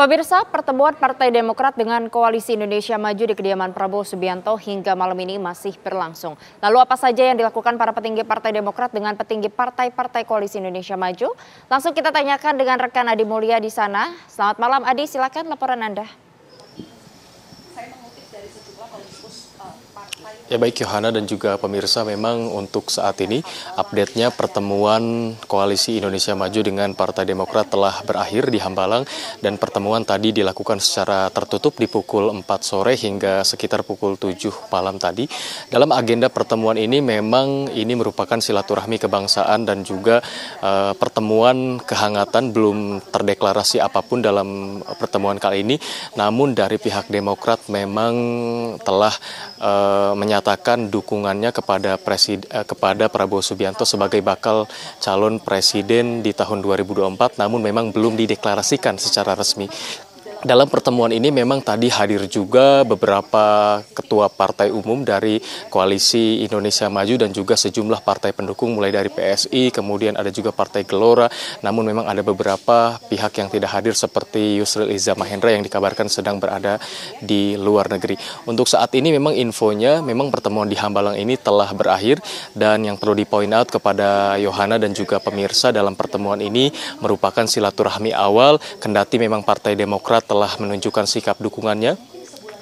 Pemirsa, pertemuan Partai Demokrat dengan Koalisi Indonesia Maju di kediaman Prabowo Subianto hingga malam ini masih berlangsung. Lalu apa saja yang dilakukan para petinggi Partai Demokrat dengan petinggi partai-partai Koalisi Indonesia Maju? Langsung kita tanyakan dengan rekan Adi Mulia di sana. Selamat malam Adi, silakan laporan Anda. Ya baik Yohana dan juga pemirsa memang untuk saat ini update-nya pertemuan Koalisi Indonesia Maju dengan Partai Demokrat telah berakhir di Hambalang dan pertemuan tadi dilakukan secara tertutup di pukul 4 sore hingga sekitar pukul 7 malam tadi. Dalam agenda pertemuan ini memang ini merupakan silaturahmi kebangsaan dan juga uh, pertemuan kehangatan belum terdeklarasi apapun dalam pertemuan kali ini. Namun dari pihak Demokrat memang telah uh, menyatakan dukungannya kepada presiden, uh, kepada Prabowo Subianto sebagai bakal calon presiden di tahun 2024 namun memang belum dideklarasikan secara resmi dalam pertemuan ini memang tadi hadir juga beberapa ketua partai umum dari koalisi Indonesia Maju dan juga sejumlah partai pendukung mulai dari PSI kemudian ada juga partai Gelora namun memang ada beberapa pihak yang tidak hadir seperti Yusril Iza Mahendra yang dikabarkan sedang berada di luar negeri. Untuk saat ini memang infonya memang pertemuan di Hambalang ini telah berakhir dan yang perlu di out kepada Yohana dan juga pemirsa dalam pertemuan ini merupakan silaturahmi awal kendati memang Partai Demokrat telah menunjukkan sikap dukungannya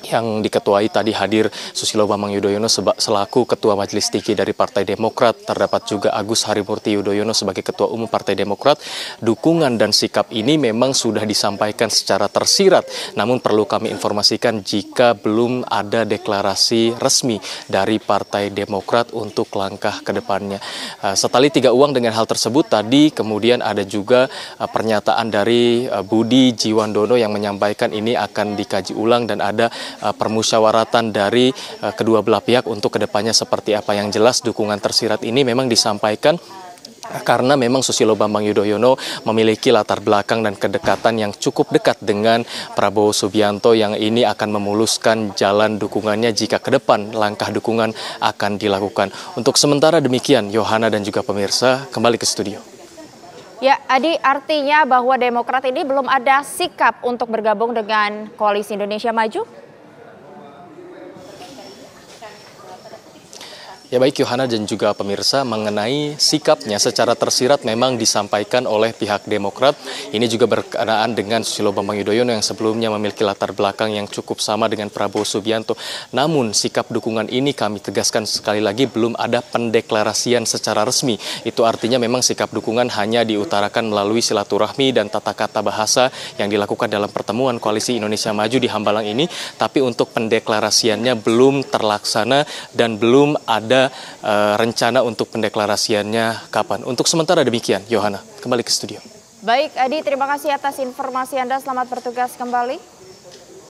yang diketuai tadi hadir Susilo Bambang Yudhoyono selaku Ketua Majelis Tinggi dari Partai Demokrat. Terdapat juga Agus Harimurti Yudhoyono sebagai Ketua Umum Partai Demokrat. Dukungan dan sikap ini memang sudah disampaikan secara tersirat, namun perlu kami informasikan jika belum ada deklarasi resmi dari Partai Demokrat untuk langkah ke depannya. Eh, setali tiga uang dengan hal tersebut tadi kemudian ada juga eh, pernyataan dari eh, Budi Jiwandono yang menyampaikan ini akan dikaji ulang dan ada Eh, permusyawaratan dari eh, kedua belah pihak untuk kedepannya seperti apa yang jelas dukungan tersirat ini memang disampaikan karena memang Susilo Bambang Yudhoyono memiliki latar belakang dan kedekatan yang cukup dekat dengan Prabowo Subianto yang ini akan memuluskan jalan dukungannya jika ke depan langkah dukungan akan dilakukan. Untuk sementara demikian, Yohana dan juga pemirsa kembali ke studio. Ya, Adi, artinya bahwa Demokrat ini belum ada sikap untuk bergabung dengan Koalisi Indonesia Maju? Ya baik Yohana dan juga pemirsa mengenai sikapnya secara tersirat memang disampaikan oleh pihak Demokrat. Ini juga berkenaan dengan Susilo Bambang Yudhoyono yang sebelumnya memiliki latar belakang yang cukup sama dengan Prabowo Subianto. Namun sikap dukungan ini kami tegaskan sekali lagi belum ada pendeklarasian secara resmi. Itu artinya memang sikap dukungan hanya diutarakan melalui silaturahmi dan tata kata bahasa yang dilakukan dalam pertemuan Koalisi Indonesia Maju di Hambalang ini. Tapi untuk pendeklarasiannya belum terlaksana dan belum ada uh, rencana untuk pendeklarasiannya kapan. Untuk sementara demikian, Yohana, kembali ke studio. Baik, Adi, terima kasih atas informasi Anda. Selamat bertugas kembali.